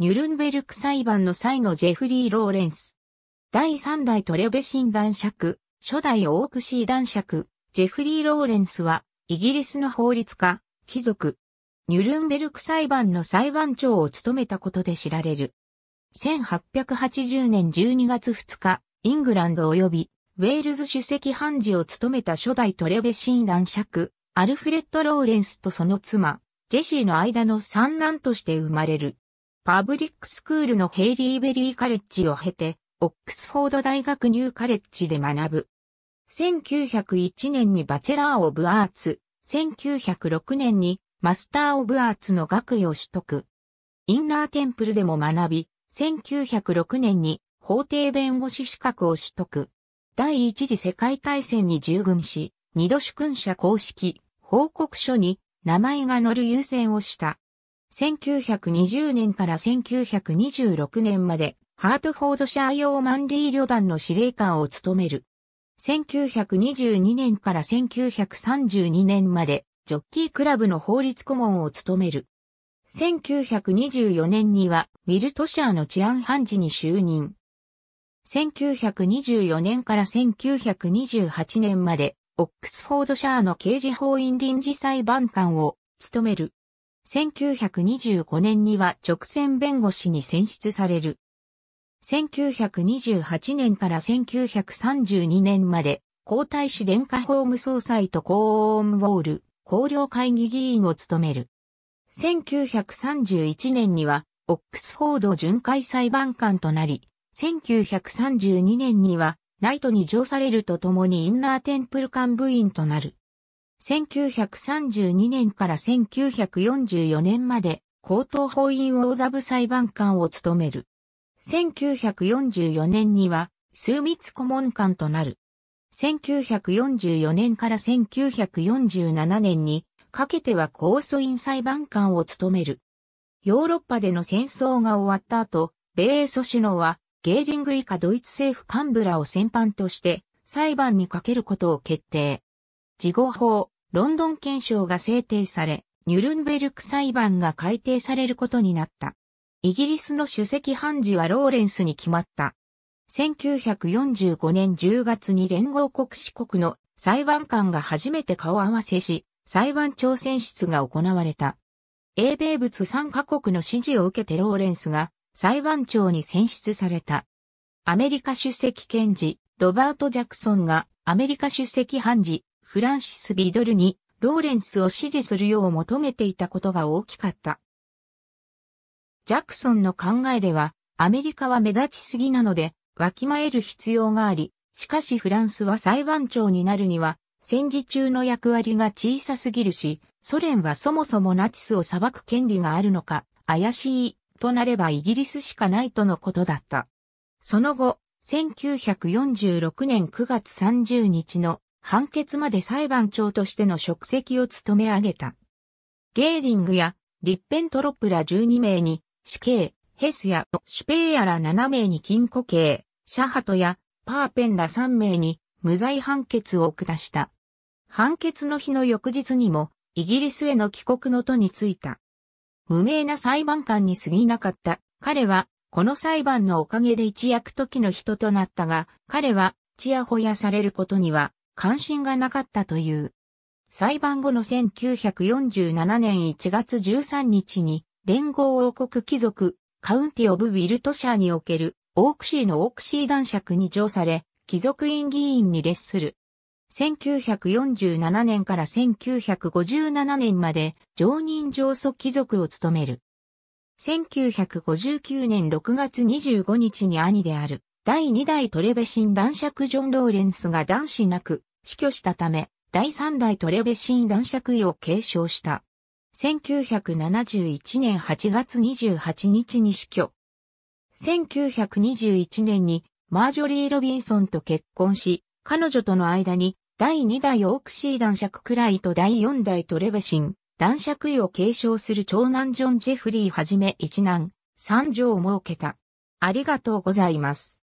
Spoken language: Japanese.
ニュルンベルク裁判の際のジェフリー・ローレンス。第3代トレベシン男爵、初代オークシー男爵、ジェフリー・ローレンスは、イギリスの法律家、貴族、ニュルンベルク裁判の裁判長を務めたことで知られる。1880年12月2日、イングランド及びウェールズ主席判事を務めた初代トレベシン男爵、アルフレッド・ローレンスとその妻、ジェシーの間の三男として生まれる。パブリックスクールのヘイリーベリーカレッジを経て、オックスフォード大学ニューカレッジで学ぶ。1901年にバチェラー・オブ・アーツ、1906年にマスター・オブ・アーツの学位を取得。インナーテンプルでも学び、1906年に法廷弁護士資格を取得。第一次世界大戦に従軍し、二度主君者公式、報告書に名前が載る優先をした。1920年から1926年まで、ハートフォードシャー用マンリー旅団の司令官を務める。1922年から1932年まで、ジョッキークラブの法律顧問を務める。1924年には、ウィルトシャーの治安判事に就任。1924年から1928年まで、オックスフォードシャーの刑事法院臨時裁判官を務める。1925年には直線弁護士に選出される。1928年から1932年まで、皇太子殿下法務総裁とコーンウォール、公領会議議員を務める。1931年には、オックスフォード巡回裁判官となり、1932年には、ナイトに上されるとともにインナーテンプル官部員となる。1932年から1944年まで高等法院大座部裁判官を務める。1944年には枢密顧問官となる。1944年から1947年にかけては高訴院裁判官を務める。ヨーロッパでの戦争が終わった後、米英祖首脳はゲーリング以下ドイツ政府幹部らを戦犯として裁判にかけることを決定。事後法、ロンドン憲章が制定され、ニュルンベルク裁判が改定されることになった。イギリスの主席判事はローレンスに決まった。1945年10月に連合国四国の裁判官が初めて顔合わせし、裁判長選出が行われた。英米仏3カ国の支持を受けてローレンスが裁判長に選出された。アメリカ主席検事、ロバート・ジャクソンがアメリカ主席判事、フランシス・ビドルにローレンスを支持するよう求めていたことが大きかった。ジャクソンの考えでは、アメリカは目立ちすぎなので、わきまえる必要があり、しかしフランスは裁判長になるには、戦時中の役割が小さすぎるし、ソ連はそもそもナチスを裁く権利があるのか、怪しい、となればイギリスしかないとのことだった。その後、1946年9月30日の判決まで裁判長としての職責を務め上げた。ゲーリングやリッペントロップら12名に死刑、ヘスやシュペーヤら7名に禁固刑、シャハトやパーペンら3名に無罪判決を下した。判決の日の翌日にもイギリスへの帰国の途についた。無名な裁判官に過ぎなかった。彼はこの裁判のおかげで一躍時の人となったが、彼はちやほやされることには関心がなかったという。裁判後の1947年1月13日に、連合王国貴族、カウンティ・オブ・ウィルトシャーにおける、オークシーのオークシー男爵に乗され、貴族院議員に列する。1947年から1957年まで常任上訴貴族を務める。1959年6月25日に兄である第2代トレベシン男爵ジョン・ローレンスが男子なく死去したため、第三代トレベシン男爵位を継承した。1971年8月28日に死去。1921年にマージョリー・ロビンソンと結婚し、彼女との間に第2代オークシー男爵くらいと第4代トレベシン男爵位を継承する長男ジョン・ジェフリーはじめ一男、三女を設けた。ありがとうございます。